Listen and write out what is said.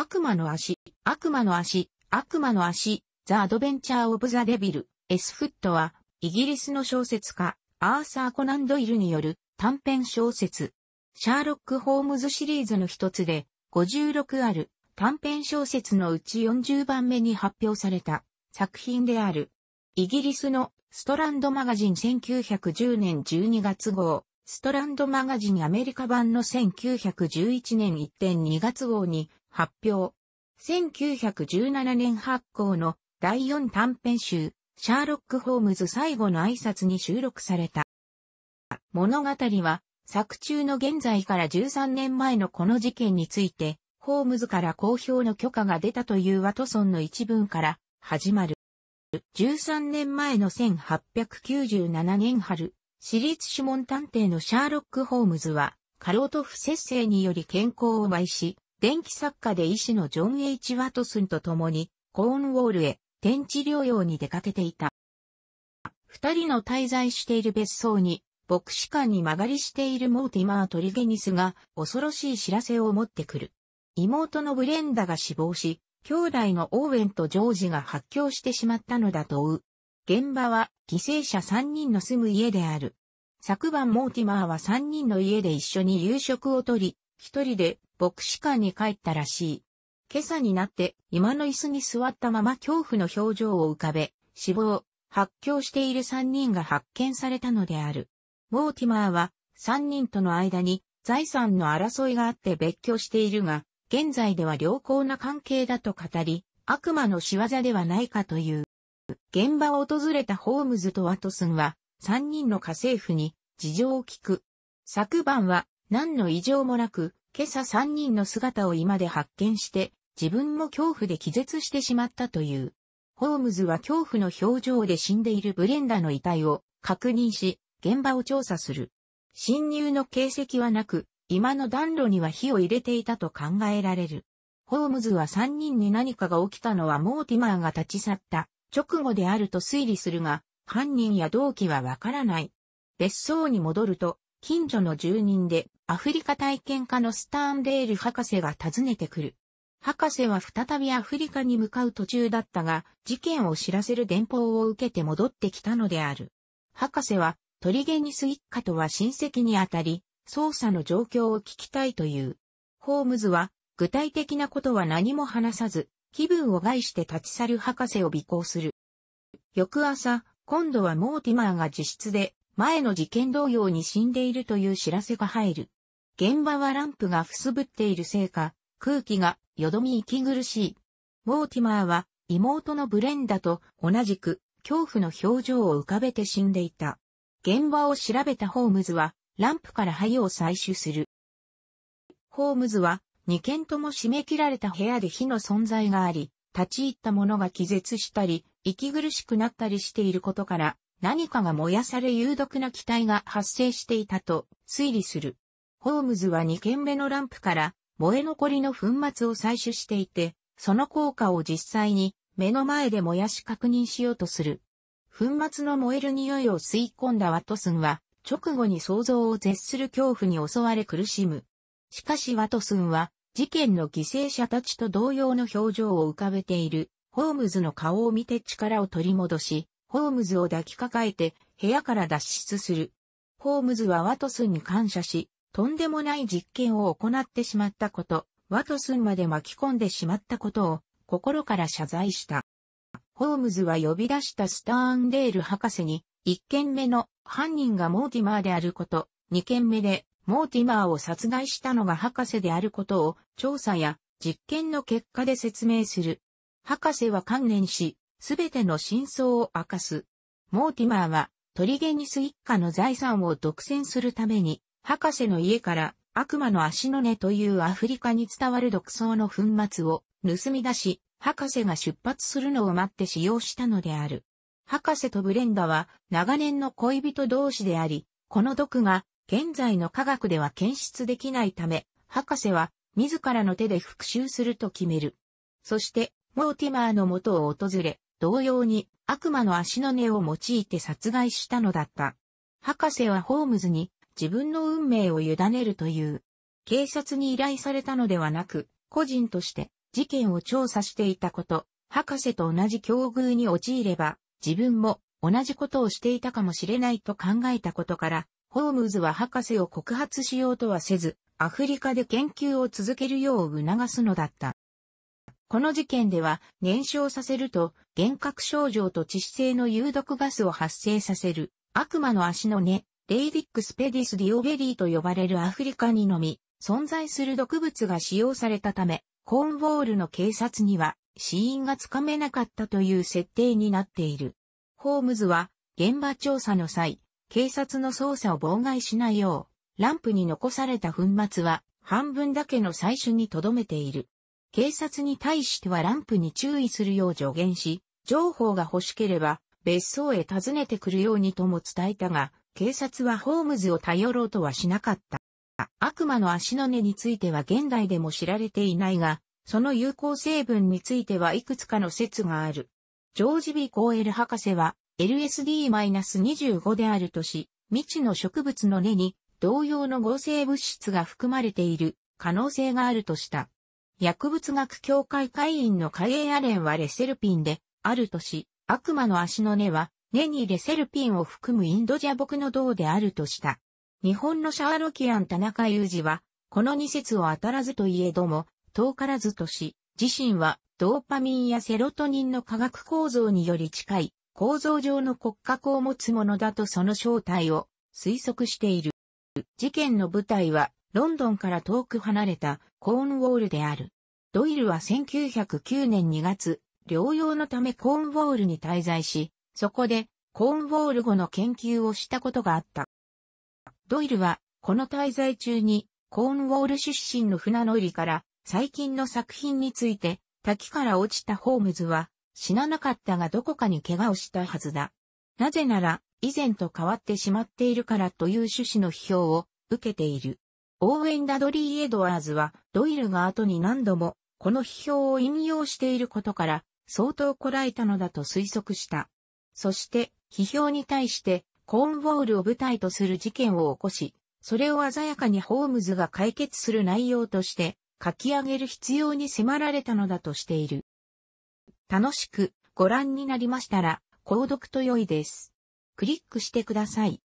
悪魔の足、悪魔の足、悪魔の足、ザ・アドベンチャー・オブ・ザ・デビル、エス・フットは、イギリスの小説家、アーサー・コナン・ドイルによる短編小説、シャーロック・ホームズシリーズの一つで、56ある短編小説のうち40番目に発表された作品である。イギリスのストランドマガジン1910年12月号、ストランドマガジンアメリカ版の1911年1.2月号に発表。1917年発行の第4短編集、シャーロック・ホームズ最後の挨拶に収録された。物語は、作中の現在から13年前のこの事件について、ホームズから公表の許可が出たというワトソンの一文から始まる。13年前の1897年春、私立諮問探偵のシャーロック・ホームズは、カロトフ節制により健康を害し、電気作家で医師のジョン・ H・ ワトスンと共に、コーンウォールへ、天地療養に出かけていた。二人の滞在している別荘に、牧師館に間借りしているモーティマー・トリゲニスが恐ろしい知らせを持ってくる。妹のブレンダが死亡し、兄弟のオーウェンとジョージが発狂してしまったのだと追う。現場は犠牲者三人の住む家である。昨晩モーティマーは三人の家で一緒に夕食をとり、一人で牧師館に帰ったらしい。今朝になって今の椅子に座ったまま恐怖の表情を浮かべ、死亡、発狂している三人が発見されたのである。モーティマーは三人との間に財産の争いがあって別居しているが、現在では良好な関係だと語り、悪魔の仕業ではないかという。現場を訪れたホームズとワトスンは、三人の家政婦に事情を聞く。昨晩は何の異常もなく、今朝三人の姿を居間で発見して、自分も恐怖で気絶してしまったという。ホームズは恐怖の表情で死んでいるブレンダの遺体を確認し、現場を調査する。侵入の形跡はなく、今の暖炉には火を入れていたと考えられる。ホームズは三人に何かが起きたのはモーティマーが立ち去った直後であると推理するが、犯人や動機はわからない。別荘に戻ると、近所の住人でアフリカ体験家のスターンデール博士が訪ねてくる。博士は再びアフリカに向かう途中だったが、事件を知らせる電報を受けて戻ってきたのである。博士は、トリゲニス一家とは親戚にあたり、捜査の状況を聞きたいという。ホームズは、具体的なことは何も話さず、気分を害して立ち去る博士を尾行する。翌朝、今度はモーティマーが自室で前の事件同様に死んでいるという知らせが入る。現場はランプがふすぶっているせいか、空気がよどみ息苦しい。モーティマーは妹のブレンダと同じく恐怖の表情を浮かべて死んでいた。現場を調べたホームズはランプから灰を採取する。ホームズは2件とも締め切られた部屋で火の存在があり、立ち入った者が気絶したり、息苦しくなったりしていることから、何かが燃やされ有毒な気体が発生していたと推理する。ホームズは2件目のランプから燃え残りの粉末を採取していて、その効果を実際に目の前で燃やし確認しようとする。粉末の燃える匂いを吸い込んだワトスンは、直後に想像を絶する恐怖に襲われ苦しむ。しかしワトスンは、事件の犠牲者たちと同様の表情を浮かべている、ホームズの顔を見て力を取り戻し、ホームズを抱きかかえて部屋から脱出する。ホームズはワトスンに感謝し、とんでもない実験を行ってしまったこと、ワトスンまで巻き込んでしまったことを心から謝罪した。ホームズは呼び出したスターンデール博士に、1件目の犯人がモーティマーであること、2件目でモーティマーを殺害したのが博士であることを調査や実験の結果で説明する。博士は観念し、すべての真相を明かす。モーティマーは、トリゲニス一家の財産を独占するために、博士の家から悪魔の足の根というアフリカに伝わる毒草の粉末を盗み出し、博士が出発するのを待って使用したのである。博士とブレンダは長年の恋人同士であり、この毒が現在の科学では検出できないため、博士は自らの手で復讐すると決める。そして、モーティマーの元を訪れ、同様に悪魔の足の根を用いて殺害したのだった。博士はホームズに自分の運命を委ねるという、警察に依頼されたのではなく、個人として事件を調査していたこと、博士と同じ境遇に陥れば、自分も同じことをしていたかもしれないと考えたことから、ホームズは博士を告発しようとはせず、アフリカで研究を続けるよう促すのだった。この事件では燃焼させると幻覚症状と致死性の有毒ガスを発生させる悪魔の足の根、レイディックスペディスディオベリーと呼ばれるアフリカにのみ存在する毒物が使用されたため、コーンウォールの警察には死因がつかめなかったという設定になっている。ホームズは現場調査の際、警察の捜査を妨害しないよう、ランプに残された粉末は半分だけの採取に留めている。警察に対してはランプに注意するよう助言し、情報が欲しければ別荘へ訪ねてくるようにとも伝えたが、警察はホームズを頼ろうとはしなかった。悪魔の足の根については現代でも知られていないが、その有効成分についてはいくつかの説がある。ジョージ・ビ・コーエル博士は LSD-25 であるとし、未知の植物の根に同様の合成物質が含まれている可能性があるとした。薬物学協会会員のカエーアレンはレセルピンで、あるとし、悪魔の足の根は、根にレセルピンを含むインドジャボクの銅であるとした。日本のシャーロキアン田中裕二は、この二説を当たらずといえども、遠からずとし、自身は、ドーパミンやセロトニンの化学構造により近い、構造上の骨格を持つものだとその正体を推測している。事件の舞台はロンドンから遠く離れたコーンウォールである。ドイルは1909年2月、療養のためコーンウォールに滞在し、そこでコーンウォール語の研究をしたことがあった。ドイルは、この滞在中に、コーンウォール出身の船乗りから、最近の作品について、滝から落ちたホームズは、死ななかったがどこかに怪我をしたはずだ。なぜなら、以前と変わってしまっているからという趣旨の批評を受けている。オーウェン・ダドリー・エドワーズは、ドイルが後に何度も、この批評を引用していることから、相当こらえたのだと推測した。そして、批評に対して、コーンウォールを舞台とする事件を起こし、それを鮮やかにホームズが解決する内容として、書き上げる必要に迫られたのだとしている。楽しくご覧になりましたら、購読と良いです。クリックしてください。